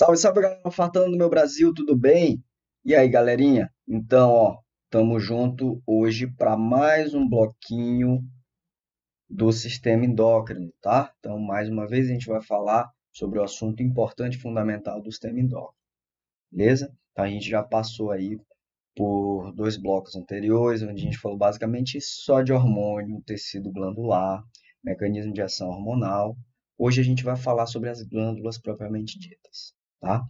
Salve, salve, galera. Fartando no meu Brasil, tudo bem? E aí, galerinha? Então, ó, tamo junto hoje para mais um bloquinho do sistema endócrino, tá? Então, mais uma vez, a gente vai falar sobre o assunto importante e fundamental do sistema endócrino, beleza? Então, a gente já passou aí por dois blocos anteriores, onde a gente falou basicamente só de hormônio, tecido glandular, mecanismo de ação hormonal. Hoje a gente vai falar sobre as glândulas propriamente ditas. Tá?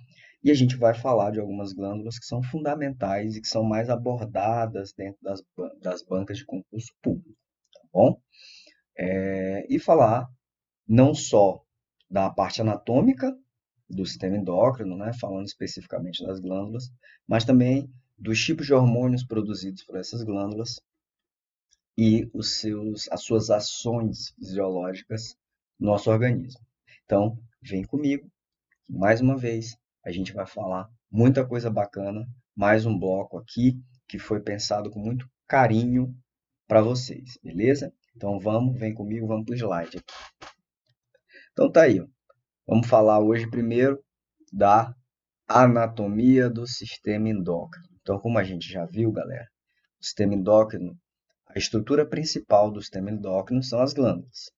E a gente vai falar de algumas glândulas que são fundamentais e que são mais abordadas dentro das, das bancas de concurso público, tá bom? É, e falar não só da parte anatômica do sistema endócrino, né, falando especificamente das glândulas, mas também dos tipos de hormônios produzidos por essas glândulas e os seus, as suas ações fisiológicas no nosso organismo. Então, vem comigo mais uma vez, a gente vai falar muita coisa bacana, mais um bloco aqui que foi pensado com muito carinho para vocês, beleza? Então vamos, vem comigo, vamos para o slide aqui. Então tá aí. Vamos falar hoje primeiro da anatomia do sistema endócrino. Então, como a gente já viu, galera, o sistema endócrino, a estrutura principal do sistema endócrino são as glândulas.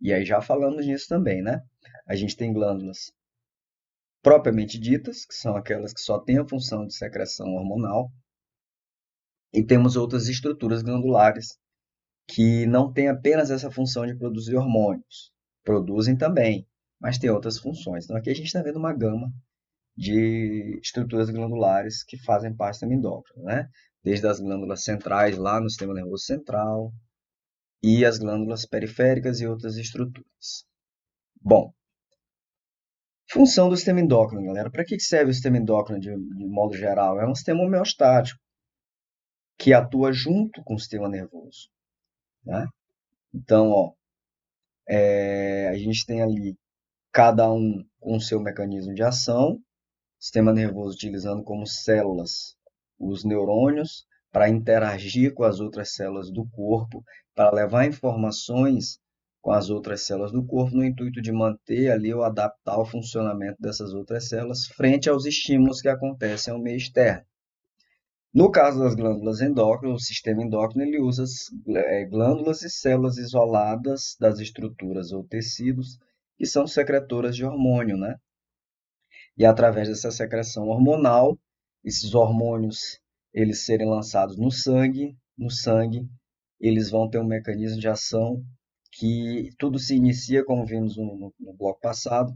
E aí já falamos nisso também, né? A gente tem glândulas propriamente ditas, que são aquelas que só têm a função de secreção hormonal, e temos outras estruturas glandulares que não têm apenas essa função de produzir hormônios, produzem também, mas têm outras funções. Então aqui a gente está vendo uma gama de estruturas glandulares que fazem parte da do endócrina, né? Desde as glândulas centrais lá no sistema nervoso central e as glândulas periféricas e outras estruturas. Bom, Função do sistema endócrino, galera. Para que serve o sistema endócrino de, de, modo geral? É um sistema homeostático que atua junto com o sistema nervoso. Né? Então, ó, é, a gente tem ali cada um com seu mecanismo de ação, sistema nervoso utilizando como células os neurônios para interagir com as outras células do corpo, para levar informações com as outras células do corpo no intuito de manter ali ou adaptar o funcionamento dessas outras células frente aos estímulos que acontecem ao meio externo. No caso das glândulas endócrinas, o sistema endócrino ele usa é, glândulas e células isoladas das estruturas ou tecidos que são secretoras de hormônio, né? E através dessa secreção hormonal, esses hormônios eles serem lançados no sangue, no sangue eles vão ter um mecanismo de ação que tudo se inicia, como vimos no, no, no bloco passado,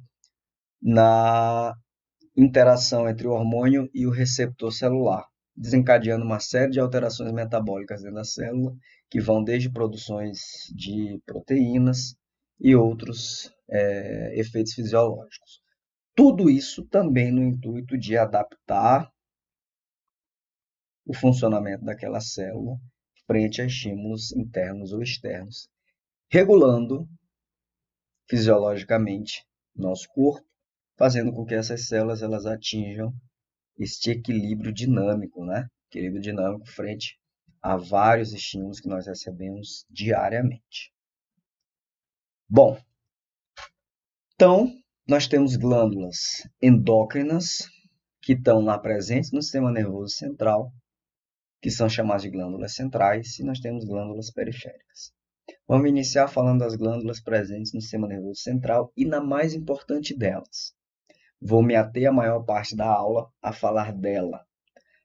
na interação entre o hormônio e o receptor celular, desencadeando uma série de alterações metabólicas dentro da célula, que vão desde produções de proteínas e outros é, efeitos fisiológicos. Tudo isso também no intuito de adaptar o funcionamento daquela célula frente a estímulos internos ou externos regulando fisiologicamente nosso corpo, fazendo com que essas células elas atinjam este equilíbrio dinâmico, né? Equilíbrio dinâmico frente a vários estímulos que nós recebemos diariamente. Bom, então nós temos glândulas endócrinas que estão lá presentes no sistema nervoso central, que são chamadas de glândulas centrais, e nós temos glândulas periféricas. Vamos iniciar falando das glândulas presentes no sistema nervoso central e na mais importante delas. Vou me ater a maior parte da aula a falar dela.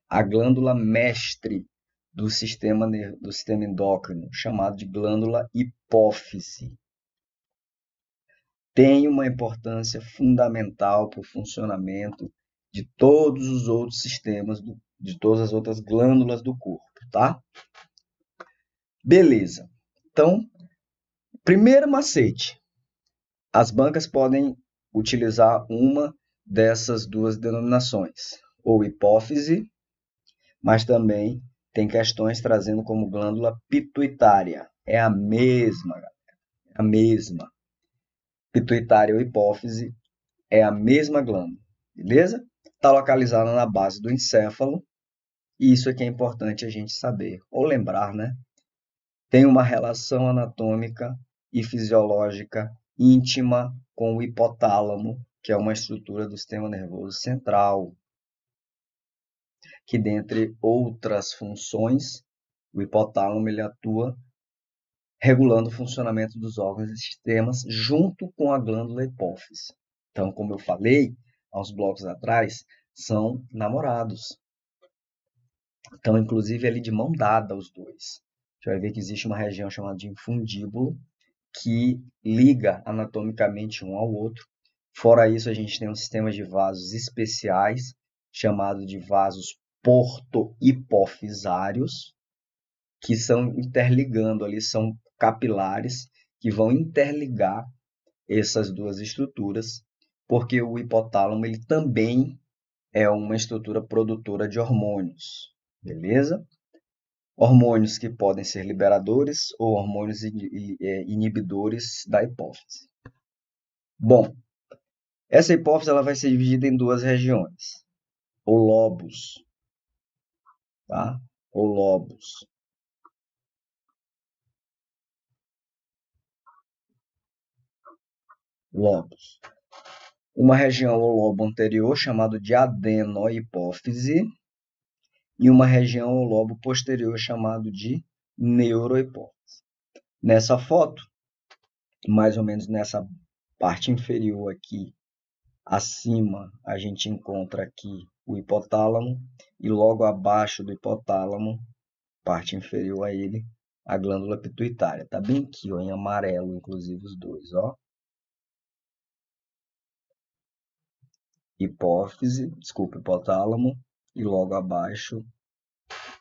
A glândula mestre do sistema, do sistema endócrino, chamado de glândula hipófise. Tem uma importância fundamental para o funcionamento de todos os outros sistemas, do, de todas as outras glândulas do corpo, tá? Beleza. Então, primeiro macete: as bancas podem utilizar uma dessas duas denominações, ou hipófise, mas também tem questões trazendo como glândula pituitária. É a mesma, galera. É a mesma. Pituitária ou hipófise é a mesma glândula, beleza? Está localizada na base do encéfalo, e isso aqui é, é importante a gente saber, ou lembrar, né? tem uma relação anatômica e fisiológica íntima com o hipotálamo, que é uma estrutura do sistema nervoso central, que dentre outras funções, o hipotálamo ele atua regulando o funcionamento dos órgãos e sistemas junto com a glândula hipófise. Então, como eu falei há uns blocos atrás, são namorados. Então, inclusive é ali de mão dada os dois gente vai ver que existe uma região chamada de infundíbulo que liga anatomicamente um ao outro. Fora isso, a gente tem um sistema de vasos especiais chamado de vasos porto-hipofisários, que são interligando ali, são capilares que vão interligar essas duas estruturas, porque o hipotálamo ele também é uma estrutura produtora de hormônios, beleza? hormônios que podem ser liberadores ou hormônios é, inibidores da hipófise. Bom, essa hipófise ela vai ser dividida em duas regiões, ou lobos, tá? Ou lobos. Lobos. Uma região ou lobo anterior chamado de adenohipófise e uma região ao lobo posterior chamado de neurohipófise. Nessa foto, mais ou menos nessa parte inferior aqui, acima, a gente encontra aqui o hipotálamo e logo abaixo do hipotálamo, parte inferior a ele, a glândula pituitária. Tá bem aqui, ó, em amarelo, inclusive os dois, ó. Hipófise, desculpa, hipotálamo e logo abaixo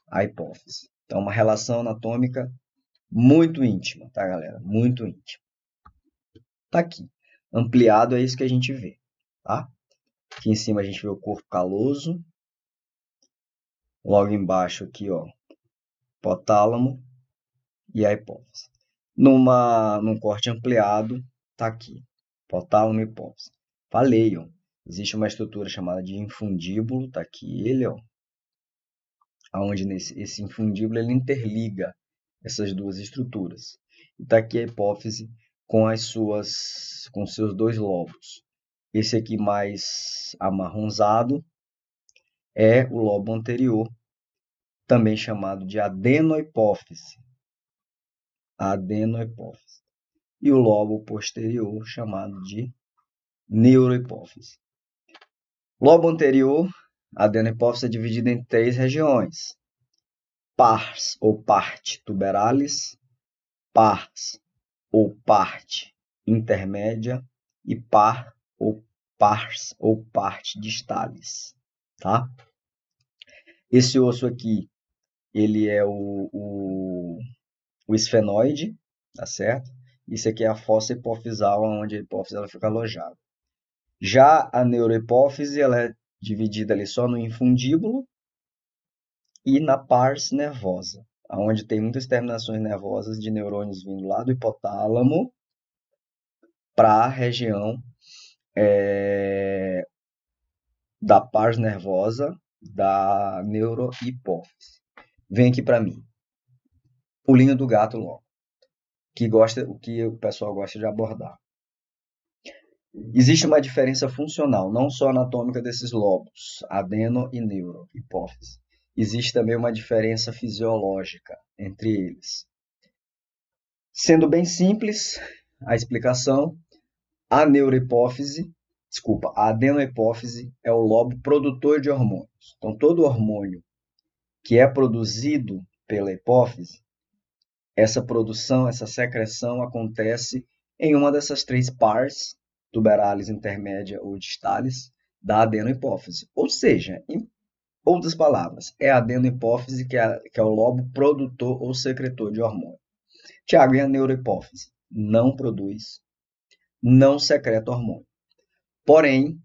a hipófise. Então, uma relação anatômica muito íntima, tá, galera? Muito íntima. Tá aqui. Ampliado é isso que a gente vê, tá? Aqui em cima a gente vê o corpo caloso. Logo embaixo aqui, ó, hipotálamo e a hipófise. Numa, num corte ampliado, tá aqui. Hipotálamo e hipófise. Falei, ó. Existe uma estrutura chamada de infundíbulo, está aqui ele, ó, onde nesse, esse infundíbulo ele interliga essas duas estruturas. Está aqui a hipófise com as suas, com seus dois lobos. Esse aqui mais amarronzado é o lobo anterior, também chamado de adenohipófise. Adenohipófise. E o lobo posterior chamado de neurohipófise. Lobo anterior, a adenopófise é dividida em três regiões: pars ou parte tuberalis, pars ou parte intermédia e par ou pars ou parte distalis, tá? Esse osso aqui, ele é o, o, o esfenoide, tá certo? Isso aqui é a fossa hipofisal, onde a hipófise ela fica alojada. Já a neurohipófise ela é dividida ali só no infundíbulo e na pars nervosa, onde tem muitas terminações nervosas de neurônios vindo lá do hipotálamo para a região é, da pars nervosa da neurohipófise. Vem aqui para mim. Pulinho do gato logo. Que gosta, o que o pessoal gosta de abordar. Existe uma diferença funcional, não só anatômica desses lobos, adeno e neuro, hipófise. Existe também uma diferença fisiológica entre eles. Sendo bem simples a explicação, a neurohipófise, desculpa, a adenohipófise é o lobo produtor de hormônios. Então, todo hormônio que é produzido pela hipófise, essa produção, essa secreção acontece em uma dessas três pars, tuberálise intermédia ou distalis da adenohipófise. Ou seja, em outras palavras, é a adenohipófise que é, que é o lobo produtor ou secretor de hormônio. Tiago, e a neurohipófise? Não produz, não secreta hormônio. Porém,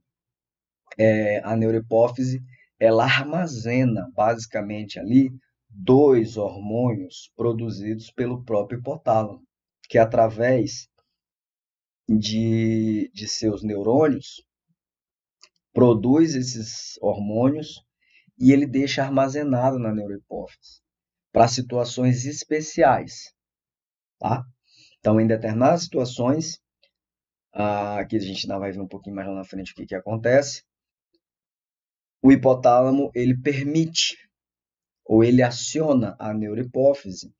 é, a neurohipófise ela armazena basicamente ali dois hormônios produzidos pelo próprio hipotálamo, que é através de, de seus neurônios produz esses hormônios e ele deixa armazenado na neurohipófise para situações especiais, tá? Então, em determinadas situações, ah, aqui a gente ainda vai ver um pouquinho mais lá na frente o que, que acontece, o hipotálamo ele permite ou ele aciona a neurohipófise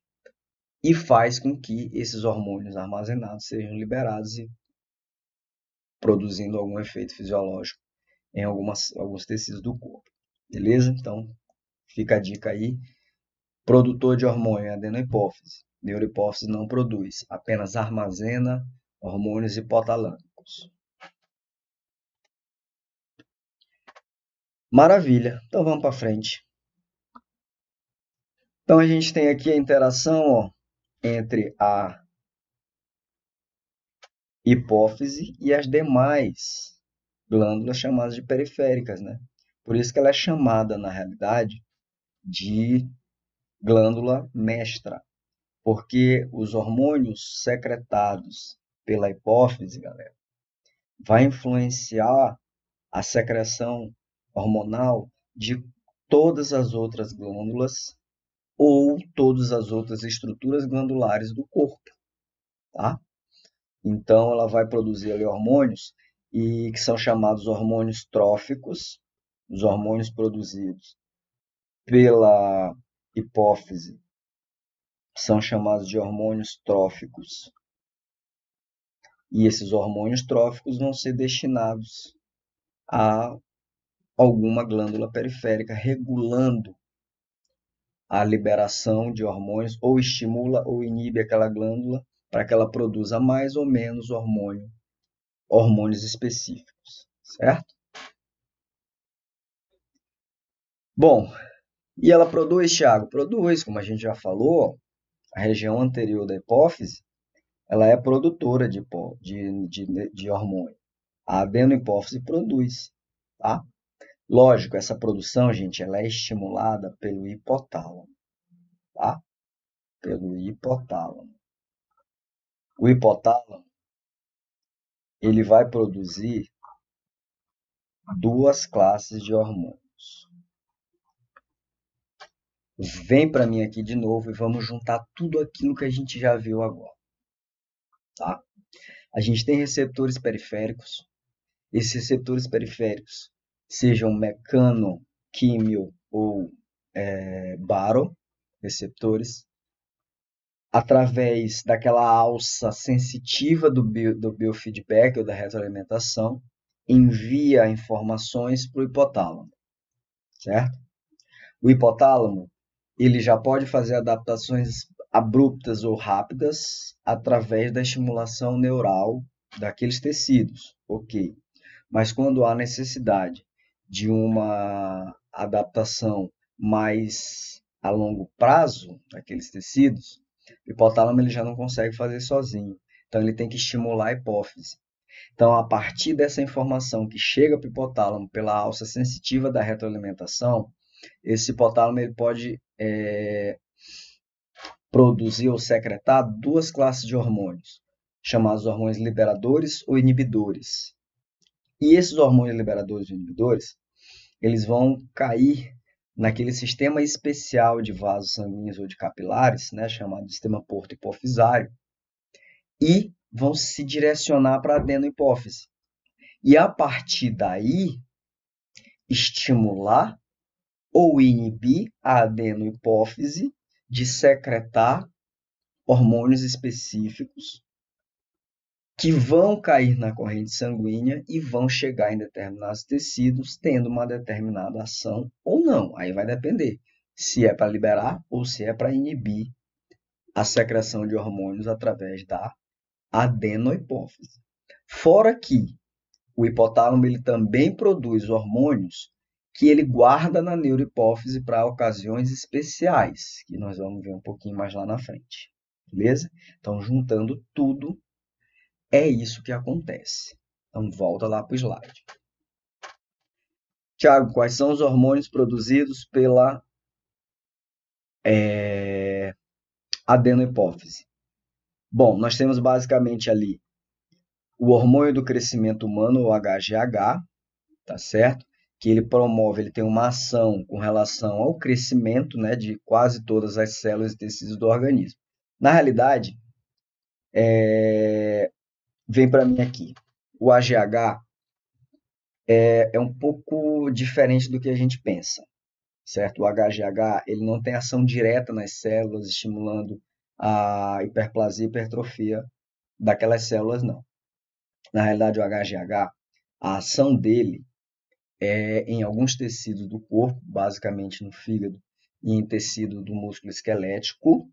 e faz com que esses hormônios armazenados sejam liberados e produzindo algum efeito fisiológico em algumas, alguns tecidos do corpo. Beleza? Então, fica a dica aí. Produtor de hormônio é adenohipófise. Neurohipófise não produz, apenas armazena hormônios hipotalâmicos. Maravilha. Então vamos para frente. Então a gente tem aqui a interação ó, entre a hipófise e as demais glândulas chamadas de periféricas, né? Por isso que ela é chamada, na realidade, de glândula mestra, porque os hormônios secretados pela hipófise, galera, vai influenciar a secreção hormonal de todas as outras glândulas ou todas as outras estruturas glandulares do corpo, tá? Então ela vai produzir ali hormônios e que são chamados hormônios tróficos, os hormônios produzidos pela hipófise são chamados de hormônios tróficos. E esses hormônios tróficos vão ser destinados a alguma glândula periférica, regulando a liberação de hormônios ou estimula ou inibe aquela glândula para que ela produza mais ou menos hormônio, hormônios específicos, certo? Bom, e ela produz, Thiago? Produz, como a gente já falou, a região anterior da hipófise, ela é produtora de, de, de, de hormônio. A adenohipófise produz, tá? Lógico, essa produção, gente, ela é estimulada pelo hipotálamo, tá? Pelo hipotálamo. O hipotálamo, ele vai produzir duas classes de hormônios. Vem para mim aqui de novo e vamos juntar tudo aquilo que a gente já viu agora, tá? A gente tem receptores periféricos. Esses receptores periféricos, sejam mecano, químio ou é, baro, receptores, através daquela alça sensitiva do, bio, do biofeedback ou da retroalimentação, envia informações para o hipotálamo, certo? O hipotálamo ele já pode fazer adaptações abruptas ou rápidas através da estimulação neural daqueles tecidos, ok. Mas quando há necessidade de uma adaptação mais a longo prazo daqueles tecidos, o hipotálamo ele já não consegue fazer sozinho. Então ele tem que estimular a hipófise. Então, a partir dessa informação que chega para o hipotálamo pela alça sensitiva da retroalimentação, esse hipotálamo ele pode é, produzir ou secretar duas classes de hormônios, chamados hormônios liberadores ou inibidores. E esses hormônios liberadores e inibidores, eles vão cair naquele sistema especial de vasos sanguíneos ou de capilares, né, chamado sistema porto-hipofisário, e vão se direcionar para a adenohipófise hipófise. E a partir daí, estimular ou inibir a adenohipófise de secretar hormônios específicos que vão cair na corrente sanguínea e vão chegar em determinados tecidos, tendo uma determinada ação ou não. Aí vai depender se é para liberar ou se é para inibir a secreção de hormônios através da adenohipófise. Fora que o hipotálamo ele também produz hormônios que ele guarda na neurohipófise para ocasiões especiais, que nós vamos ver um pouquinho mais lá na frente. Beleza? Então, juntando tudo, é isso que acontece. Então, volta lá para o slide. Tiago, quais são os hormônios produzidos pela é, adenohipófise? Bom, nós temos basicamente ali o hormônio do crescimento humano, o HGH, tá certo? Que ele promove, ele tem uma ação com relação ao crescimento né, de quase todas as células e tecidos do organismo. Na realidade, é, vem para mim aqui. O AGH é, é um pouco diferente do que a gente pensa, certo? O HGH ele não tem ação direta nas células, estimulando a hiperplasia, hipertrofia daquelas células, não. Na realidade, o HGH, a ação dele é em alguns tecidos do corpo, basicamente no fígado e em tecido do músculo esquelético,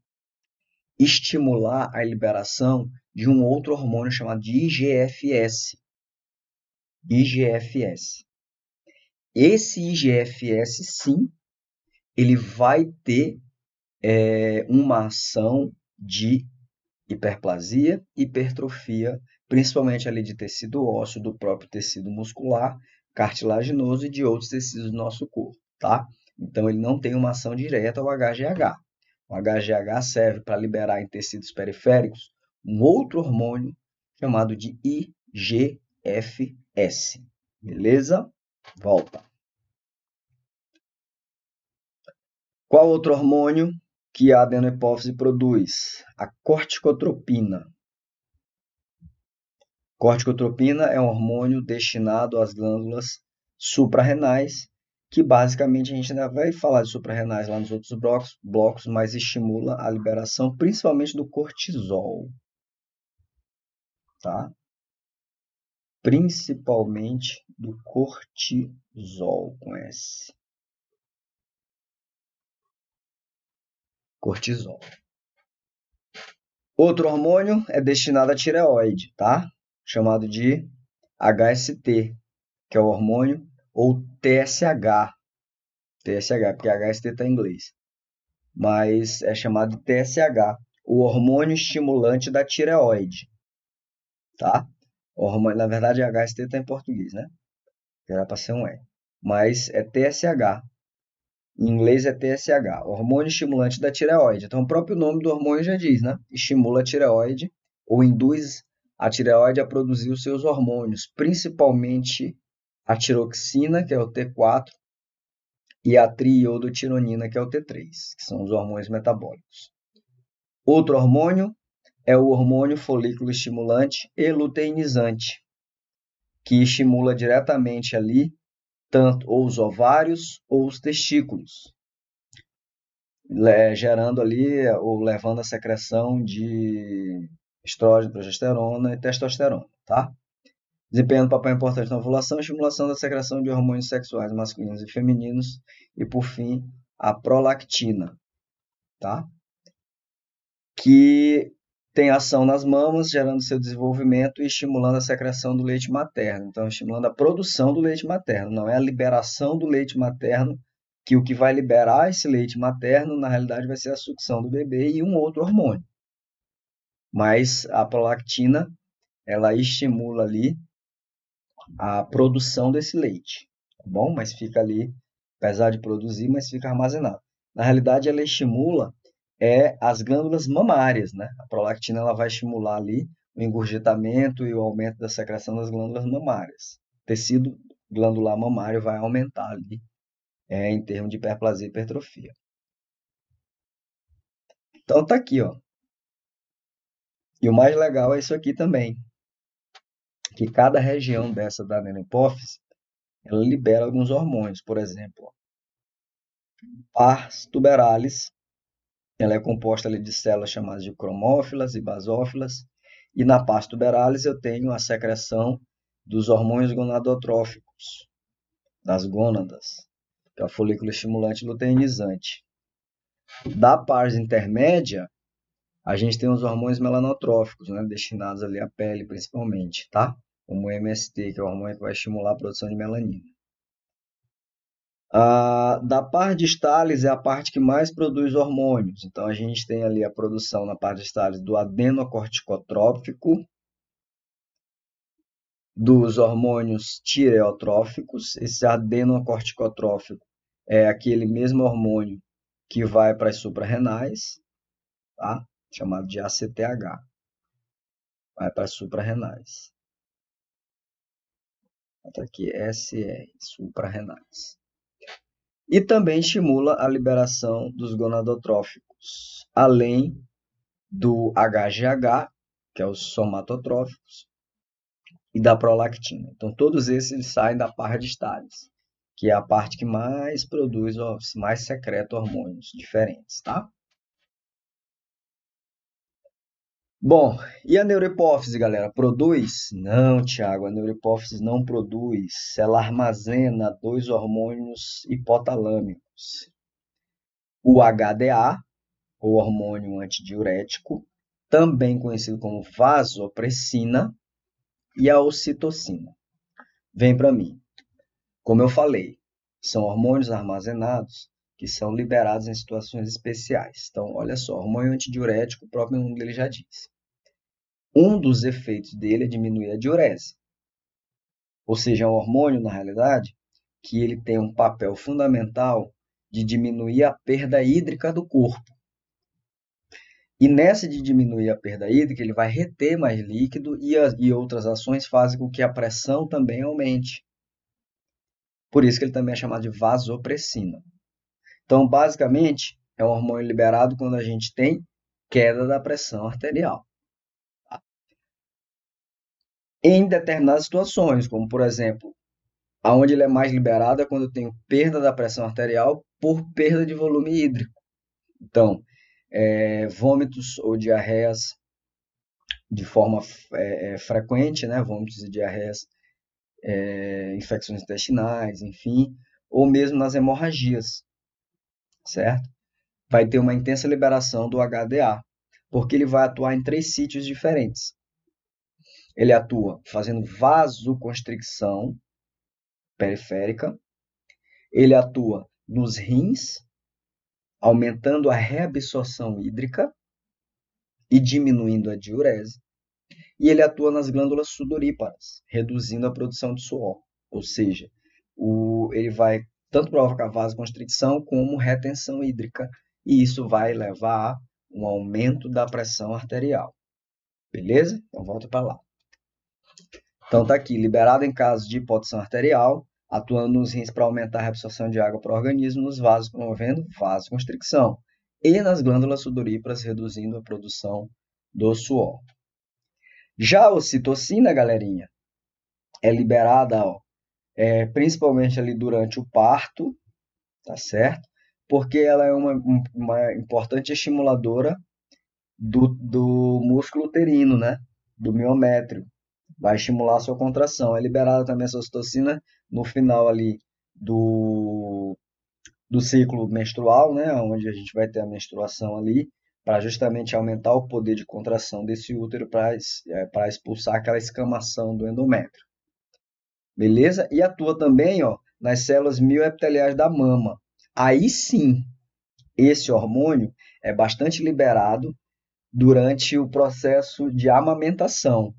estimular a liberação de um outro hormônio chamado de IGFS. IGFS. Esse IGFS, sim, ele vai ter é, uma ação de hiperplasia, hipertrofia, principalmente ali de tecido ósseo, do próprio tecido muscular, cartilaginoso e de outros tecidos do nosso corpo, tá? Então, ele não tem uma ação direta ao HGH, o HGH serve para liberar em tecidos periféricos um outro hormônio chamado de IGFS. Beleza? Volta. Qual outro hormônio que a adenohipófise produz? A corticotropina. Corticotropina é um hormônio destinado às glândulas suprarrenais que basicamente a gente ainda vai falar de suprarrenais lá nos outros blocos, blocos, mas estimula a liberação principalmente do cortisol. Tá? Principalmente do cortisol com S. Cortisol. Outro hormônio é destinado à tireoide, tá? Chamado de HST, que é o hormônio ou TSH. TSH, porque HST está em inglês. Mas é chamado TSH, o hormônio estimulante da tireoide. Tá? Hormônio, na verdade, HST está em português, né? Era para ser um E. Mas é TSH. Em inglês é TSH, hormônio estimulante da tireoide. Então, o próprio nome do hormônio já diz, né? Estimula a tireoide ou induz a tireoide a produzir os seus hormônios, principalmente a tiroxina, que é o T4, e a triiodotironina, que é o T3, que são os hormônios metabólicos. Outro hormônio é o hormônio folículo estimulante e luteinizante, que estimula diretamente ali tanto ou os ovários ou os testículos, gerando ali ou levando a secreção de estrógeno, progesterona e testosterona, tá? desempenhando papel importante na ovulação, estimulação da secreção de hormônios sexuais masculinos e femininos e, por fim, a prolactina, tá? Que tem ação nas mamas, gerando seu desenvolvimento e estimulando a secreção do leite materno. Então, estimulando a produção do leite materno, não é a liberação do leite materno, que o que vai liberar esse leite materno, na realidade, vai ser a sucção do bebê e um outro hormônio. Mas a prolactina, ela estimula ali a produção desse leite, tá bom? Mas fica ali, apesar de produzir, mas fica armazenado. Na realidade, ela estimula é as glândulas mamárias, né? A prolactina ela vai estimular ali o engurgitamento e o aumento da secreção das glândulas mamárias. O tecido glandular mamário vai aumentar ali é, em termos de hiperplasia e hipertrofia. Então tá aqui, ó. E o mais legal é isso aqui também que cada região dessa da nenopófise, ela libera alguns hormônios, por exemplo, pars tuberalis, ela é composta ali, de células chamadas de cromófilas e basófilas, e na pars tuberalis eu tenho a secreção dos hormônios gonadotróficos, das gônadas, que é o folículo estimulante luteinizante. Da pars intermédia, a gente tem os hormônios melanotróficos, né, destinados ali à pele principalmente, tá? como o MST, que é o hormônio que vai estimular a produção de melanina. da parte de Stales é a parte que mais produz hormônios. Então, a gente tem ali a produção na parte de Stales do adenocorticotrópico, dos hormônios tireotróficos. Esse adenocorticotrófico é aquele mesmo hormônio que vai para as suprarrenais, tá? chamado de ACTH. Vai para as suprarrenais. Até tá aqui SR, suprarrenais. E também estimula a liberação dos gonadotróficos, além do HGH, que é os somatotróficos, e da prolactina. Então, todos esses saem da parte de Stades, que é a parte que mais produz, mais secreta hormônios diferentes, tá? Bom, e a neurohipófise, galera? Produz? Não, Tiago, a neurohipófise não produz. Ela armazena dois hormônios hipotalâmicos. O HDA, o hormônio antidiurético, também conhecido como vasopressina, e a ocitocina. Vem para mim. Como eu falei, são hormônios armazenados que são liberados em situações especiais. Então, olha só, hormônio antidiurético, o próprio nome dele já diz um dos efeitos dele é diminuir a diurese. Ou seja, é um hormônio, na realidade, que ele tem um papel fundamental de diminuir a perda hídrica do corpo. E nessa de diminuir a perda hídrica, ele vai reter mais líquido e, e outras ações fazem com que a pressão também aumente. Por isso que ele também é chamado de vasopressina. Então, basicamente, é um hormônio liberado quando a gente tem queda da pressão arterial em determinadas situações, como por exemplo, aonde ela é mais liberada é quando eu tenho perda da pressão arterial por perda de volume hídrico. Então, é, vômitos ou diarreias de forma é, é, frequente, né? vômitos e diarreias, é, infecções intestinais, enfim, ou mesmo nas hemorragias, certo? Vai ter uma intensa liberação do HDA, porque ele vai atuar em três sítios diferentes. Ele atua fazendo vasoconstricção periférica. Ele atua nos rins, aumentando a reabsorção hídrica e diminuindo a diurese. E ele atua nas glândulas sudoríparas, reduzindo a produção de suor. Ou seja, o, ele vai tanto provocar vasoconstricção como retenção hídrica, e isso vai levar a um aumento da pressão arterial. Beleza? Então volta para lá. Então tá aqui, liberado em caso de hipotensão arterial, atuando nos rins para aumentar a absorção de água para o organismo, nos vasos promovendo vasoconstricção e nas glândulas sudoríparas reduzindo a produção do suor. Já a ocitocina, galerinha, é liberada ó, é, principalmente ali durante o parto, tá certo? Porque ela é uma, uma importante estimuladora do, do músculo uterino, né? Do miométrio vai estimular a sua contração. É liberada também a ocitocina no final ali do, do ciclo menstrual, né, onde a gente vai ter a menstruação ali, para justamente aumentar o poder de contração desse útero para é, expulsar aquela escamação do endométrio. Beleza? E atua também ó, nas células mioepiteliais da mama. Aí sim, esse hormônio é bastante liberado durante o processo de amamentação.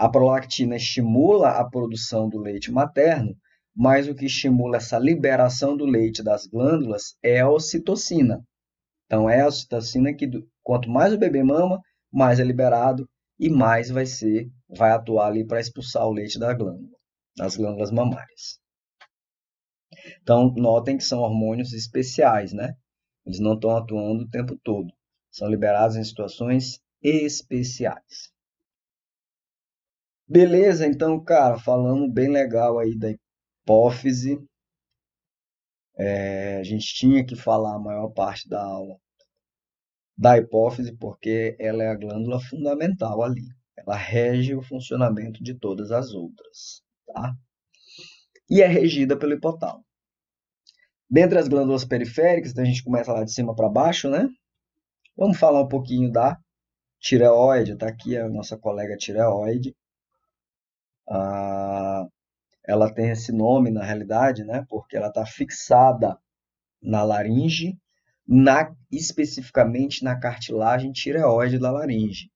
A prolactina estimula a produção do leite materno, mas o que estimula essa liberação do leite das glândulas é a ocitocina. Então, é a ocitocina que, quanto mais o bebê mama, mais é liberado e mais vai ser, vai atuar ali para expulsar o leite da glândula, das glândulas mamárias. Então, notem que são hormônios especiais, né? Eles não estão atuando o tempo todo. São liberados em situações especiais. Beleza, então, cara, falamos bem legal aí da hipófise. É, a gente tinha que falar a maior parte da aula da hipófise porque ela é a glândula fundamental ali. Ela rege o funcionamento de todas as outras, tá? E é regida pelo hipotálamo. Dentre as glândulas periféricas, então a gente começa lá de cima para baixo, né? Vamos falar um pouquinho da tireoide. Está aqui a nossa colega tireoide. Ah, ela tem esse nome na realidade, né? Porque ela está fixada na laringe, na, especificamente na cartilagem tireoide da laringe,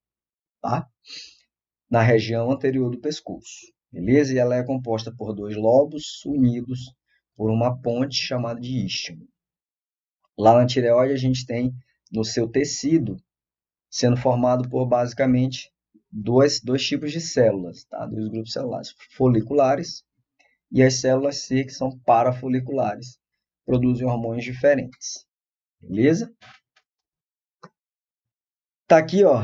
tá? Na região anterior do pescoço, beleza? E ela é composta por dois lobos unidos por uma ponte chamada de istmo. Lá na tireoide a gente tem no seu tecido sendo formado por basicamente dois, dois tipos de células, tá? dois grupos celulares, foliculares e as células C, que são parafoliculares, produzem hormônios diferentes. Beleza? Tá aqui, ó,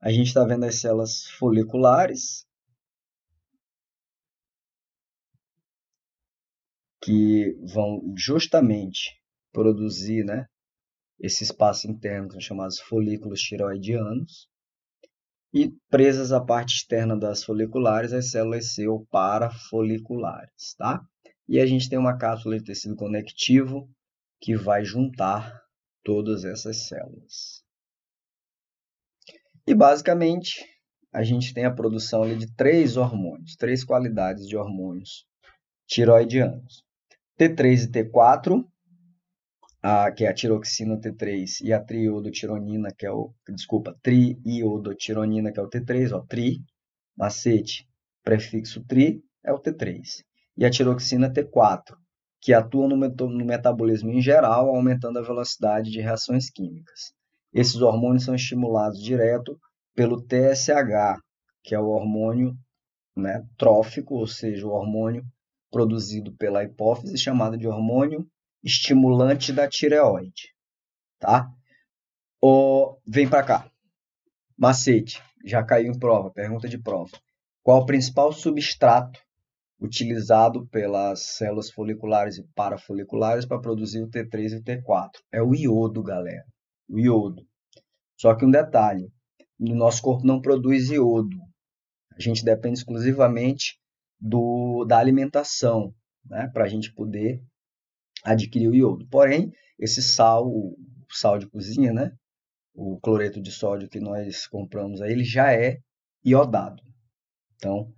a gente está vendo as células foliculares, que vão justamente produzir né, esse espaço interno, que são chamados folículos tiroidianos e presas à parte externa das foliculares, as células C ou parafoliculares, tá? E a gente tem uma cápsula de tecido conectivo que vai juntar todas essas células. E basicamente, a gente tem a produção ali de três hormônios, três qualidades de hormônios tiroidianos. T3 e T4 a, que é a tiroxina T3 e a triiodotironina, que é o, desculpa, triiodotironina, que é o T3, ó, tri, macete, prefixo tri é o T3. E a tiroxina T4, que atua no, meto, no metabolismo em geral, aumentando a velocidade de reações químicas. Esses hormônios são estimulados direto pelo TSH, que é o hormônio né, trófico, ou seja, o hormônio produzido pela hipófise, chamado de hormônio estimulante da tireoide, tá? O, vem para cá. Macete, já caiu em prova, pergunta de prova. Qual o principal substrato utilizado pelas células foliculares e parafoliculares para produzir o T3 e o T4? É o iodo, galera. O iodo. Só que um detalhe, o nosso corpo não produz iodo. A gente depende exclusivamente do, da alimentação, né, para a gente poder adquiriu o iodo. Porém, esse sal, o sal de cozinha, né? O cloreto de sódio que nós compramos aí, ele já é iodado. Então,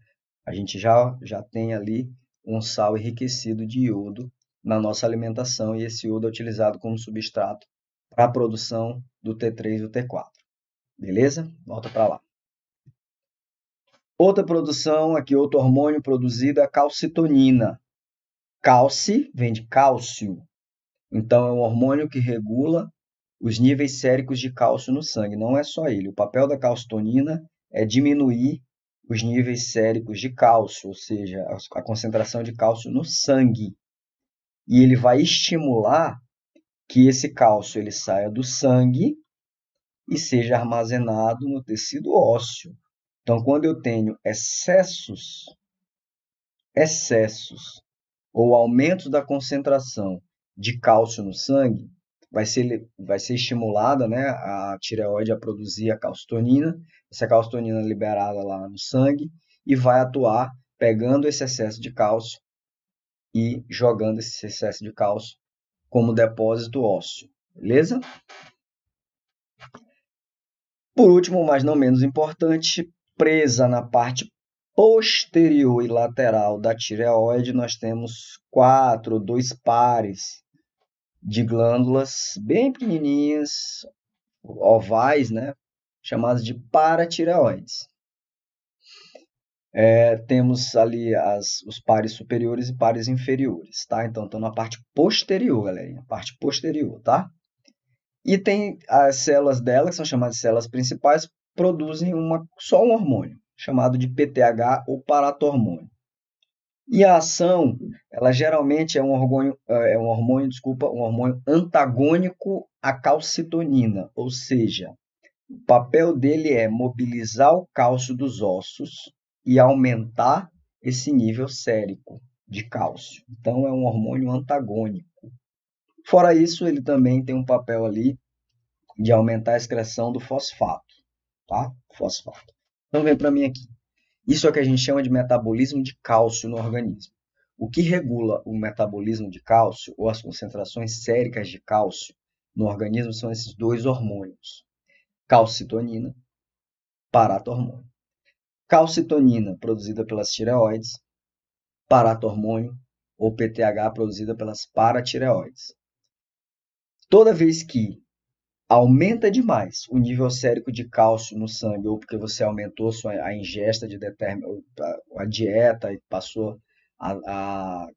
a gente já, já tem ali um sal enriquecido de iodo na nossa alimentação e esse iodo é utilizado como substrato para a produção do T3 e do T4. Beleza? Volta para lá. Outra produção aqui, outro hormônio produzido é a calcitonina. Calci vem de cálcio. Então, é um hormônio que regula os níveis séricos de cálcio no sangue. Não é só ele. O papel da calcitonina é diminuir os níveis séricos de cálcio, ou seja, a concentração de cálcio no sangue. E ele vai estimular que esse cálcio ele saia do sangue e seja armazenado no tecido ósseo. Então, quando eu tenho excessos, excessos ou aumento da concentração de cálcio no sangue, vai ser, vai ser estimulada né, a tireoide a produzir a calcitonina, essa calcitonina liberada lá no sangue, e vai atuar pegando esse excesso de cálcio e jogando esse excesso de cálcio como depósito ósseo, beleza? Por último, mas não menos importante, presa na parte posterior e lateral da tireoide, nós temos quatro, dois pares de glândulas bem pequenininhas, ovais, né? chamadas de paratireoides. É, temos ali as, os pares superiores e pares inferiores, tá? Então, estão na parte posterior, galerinha, parte posterior, tá? E tem as células dela, que são chamadas de células principais, produzem uma, só um hormônio, chamado de PTH ou paratormônio. E a ação, ela geralmente é um hormônio, eh, é um hormônio, desculpa, um hormônio antagônico à calcitonina, ou seja, o papel dele é mobilizar o cálcio dos ossos e aumentar esse nível sérico de cálcio. Então é um hormônio antagônico. Fora isso, ele também tem um papel ali de aumentar a excreção do fosfato, tá? Fosfato. Então vem para mim aqui. Isso é o que a gente chama de metabolismo de cálcio no organismo. O que regula o metabolismo de cálcio ou as concentrações séricas de cálcio no organismo são esses dois hormônios: calcitonina, paratormônio. Calcitonina produzida pelas tireoides, paratormônio ou PTH produzida pelas paratireoides. Toda vez que aumenta demais o nível sérico de cálcio no sangue, ou porque você aumentou a ingesta de determinado, a dieta e passou a, a,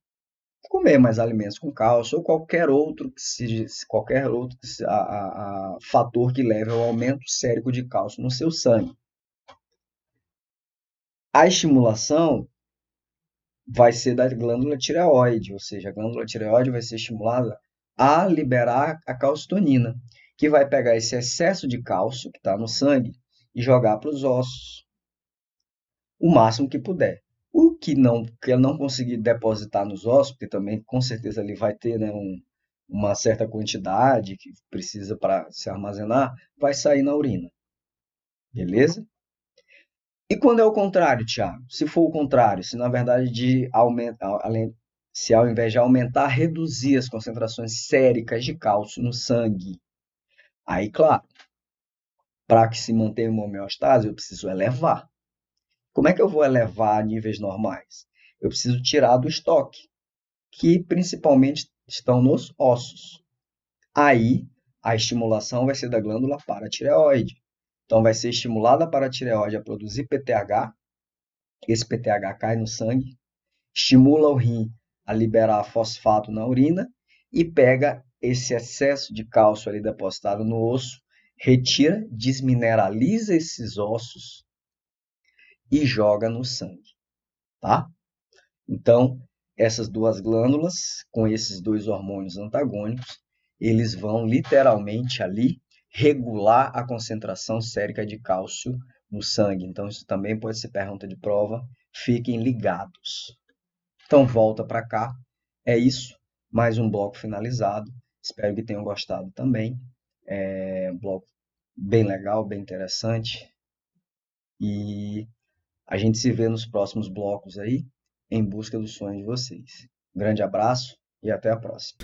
comer mais alimentos com cálcio, ou qualquer outro, que se, qualquer outro que se, a, a, fator que leve ao aumento sérico de cálcio no seu sangue. A estimulação vai ser da glândula tireoide, ou seja, a glândula tireoide vai ser estimulada a liberar a calcitonina que vai pegar esse excesso de cálcio que está no sangue e jogar para os ossos o máximo que puder. O que não que ele não conseguir depositar nos ossos, porque também com certeza ele vai ter né, um, uma certa quantidade que precisa para se armazenar, vai sair na urina. Beleza? E quando é o contrário, Tiago? Se for o contrário, se na verdade de aumentar, se ao invés de aumentar, reduzir as concentrações séricas de cálcio no sangue, Aí, claro, para que se mantenha uma homeostase, eu preciso elevar. Como é que eu vou elevar a níveis normais? Eu preciso tirar do estoque, que principalmente estão nos ossos. Aí, a estimulação vai ser da glândula paratireoide. Então, vai ser estimulada a paratireoide a produzir PTH. Esse PTH cai no sangue, estimula o rim a liberar fosfato na urina e pega esse excesso de cálcio ali depositado no osso, retira, desmineraliza esses ossos e joga no sangue, tá? Então, essas duas glândulas, com esses dois hormônios antagônicos, eles vão literalmente ali regular a concentração sérica de cálcio no sangue. Então, isso também pode ser pergunta de prova. Fiquem ligados. Então, volta para cá. É isso. Mais um bloco finalizado. Espero que tenham gostado também. É um bloco bem legal, bem interessante. E a gente se vê nos próximos blocos aí, em busca do sonho de vocês. Grande abraço e até a próxima.